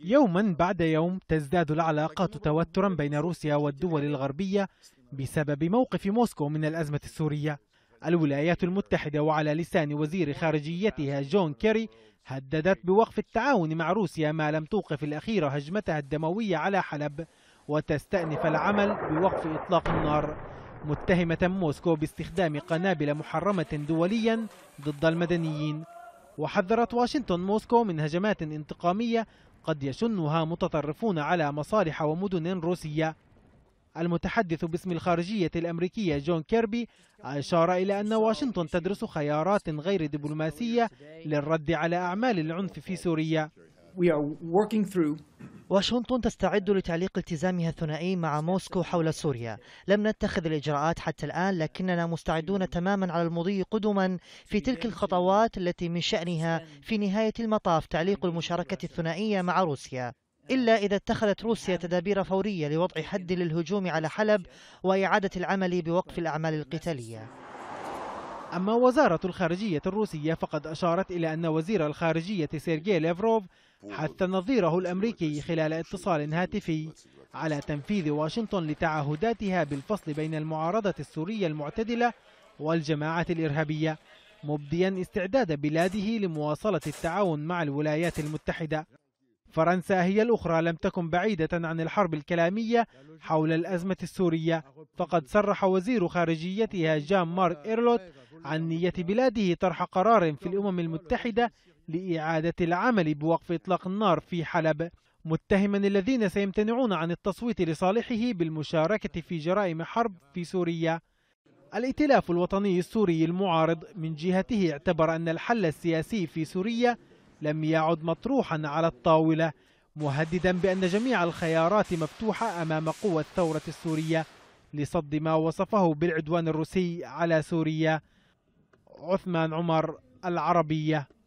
يوما بعد يوم تزداد العلاقات توترا بين روسيا والدول الغربية بسبب موقف موسكو من الأزمة السورية الولايات المتحدة وعلى لسان وزير خارجيتها جون كيري هددت بوقف التعاون مع روسيا ما لم توقف الأخيرة هجمتها الدموية على حلب وتستأنف العمل بوقف إطلاق النار متهمة موسكو باستخدام قنابل محرمة دوليا ضد المدنيين وحذرت واشنطن موسكو من هجمات انتقامية قد يشنها متطرفون على مصالح ومدن روسية المتحدث باسم الخارجية الأمريكية جون كيربي أشار إلى أن واشنطن تدرس خيارات غير دبلوماسية للرد على أعمال العنف في سوريا. واشنطن تستعد لتعليق التزامها الثنائي مع موسكو حول سوريا لم نتخذ الإجراءات حتى الآن لكننا مستعدون تماما على المضي قدما في تلك الخطوات التي من شأنها في نهاية المطاف تعليق المشاركة الثنائية مع روسيا إلا إذا اتخذت روسيا تدابير فورية لوضع حد للهجوم على حلب وإعادة العمل بوقف الأعمال القتالية أما وزارة الخارجية الروسية فقد أشارت إلى أن وزير الخارجية سيرجي ليفروف حث نظيره الأمريكي خلال اتصال هاتفي على تنفيذ واشنطن لتعهداتها بالفصل بين المعارضة السورية المعتدلة والجماعة الإرهابية مبديا استعداد بلاده لمواصلة التعاون مع الولايات المتحدة فرنسا هي الأخرى لم تكن بعيدة عن الحرب الكلامية حول الأزمة السورية فقد صرح وزير خارجيتها جان مارك إيرلوت عن نية بلاده طرح قرار في الأمم المتحدة لإعادة العمل بوقف إطلاق النار في حلب متهما الذين سيمتنعون عن التصويت لصالحه بالمشاركة في جرائم حرب في سوريا الائتلاف الوطني السوري المعارض من جهته اعتبر أن الحل السياسي في سوريا لم يعد مطروحا على الطاولة مهددا بأن جميع الخيارات مفتوحة أمام قوى الثورة السورية لصد ما وصفه بالعدوان الروسي على سوريا عثمان عمر العربية